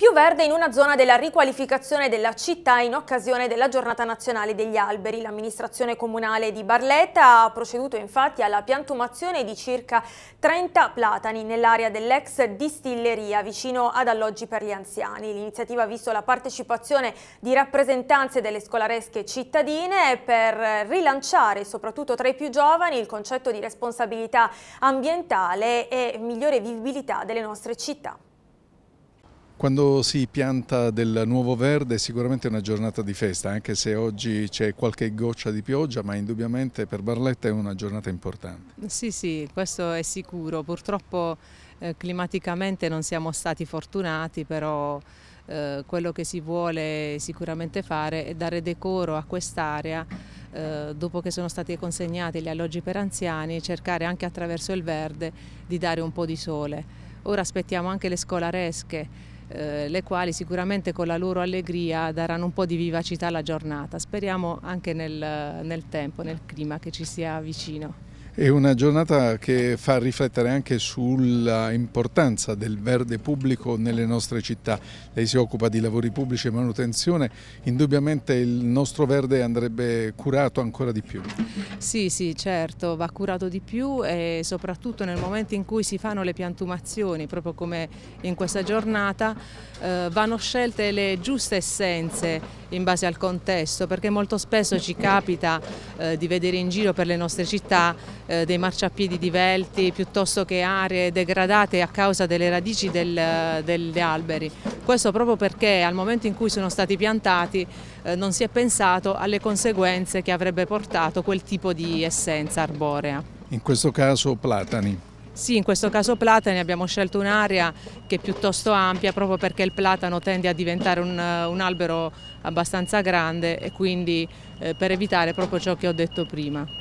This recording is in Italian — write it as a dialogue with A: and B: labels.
A: Più verde in una zona della riqualificazione della città in occasione della giornata nazionale degli alberi. L'amministrazione comunale di Barletta ha proceduto infatti alla piantumazione di circa 30 platani nell'area dell'ex distilleria vicino ad alloggi per gli anziani. L'iniziativa ha visto la partecipazione di rappresentanze delle scolaresche cittadine per rilanciare soprattutto tra i più giovani il concetto di responsabilità ambientale e migliore vivibilità delle nostre città.
B: Quando si pianta del nuovo verde è sicuramente una giornata di festa, anche se oggi c'è qualche goccia di pioggia, ma indubbiamente per Barletta è una giornata importante.
C: Sì, sì, questo è sicuro. Purtroppo eh, climaticamente non siamo stati fortunati, però eh, quello che si vuole sicuramente fare è dare decoro a quest'area. Eh, dopo che sono stati consegnati gli alloggi per anziani, cercare anche attraverso il verde di dare un po' di sole. Ora aspettiamo anche le scolaresche eh, le quali sicuramente con la loro allegria daranno un po' di vivacità alla giornata. Speriamo anche nel, nel tempo, nel clima che ci sia vicino.
B: È una giornata che fa riflettere anche sull'importanza del verde pubblico nelle nostre città. Lei si occupa di lavori pubblici e manutenzione, indubbiamente il nostro verde andrebbe curato ancora di più.
C: Sì, sì, certo, va curato di più e soprattutto nel momento in cui si fanno le piantumazioni, proprio come in questa giornata, eh, vanno scelte le giuste essenze in base al contesto, perché molto spesso ci capita eh, di vedere in giro per le nostre città eh, dei marciapiedi divelti piuttosto che aree degradate a causa delle radici del, degli alberi. Questo proprio perché al momento in cui sono stati piantati eh, non si è pensato alle conseguenze che avrebbe portato quel tipo di essenza arborea.
A: In
B: questo caso platani.
C: Sì, in questo caso platani abbiamo scelto un'area che è piuttosto ampia proprio perché il platano tende a diventare un, eh, un albero abbastanza grande e quindi eh, per evitare proprio ciò che ho detto prima.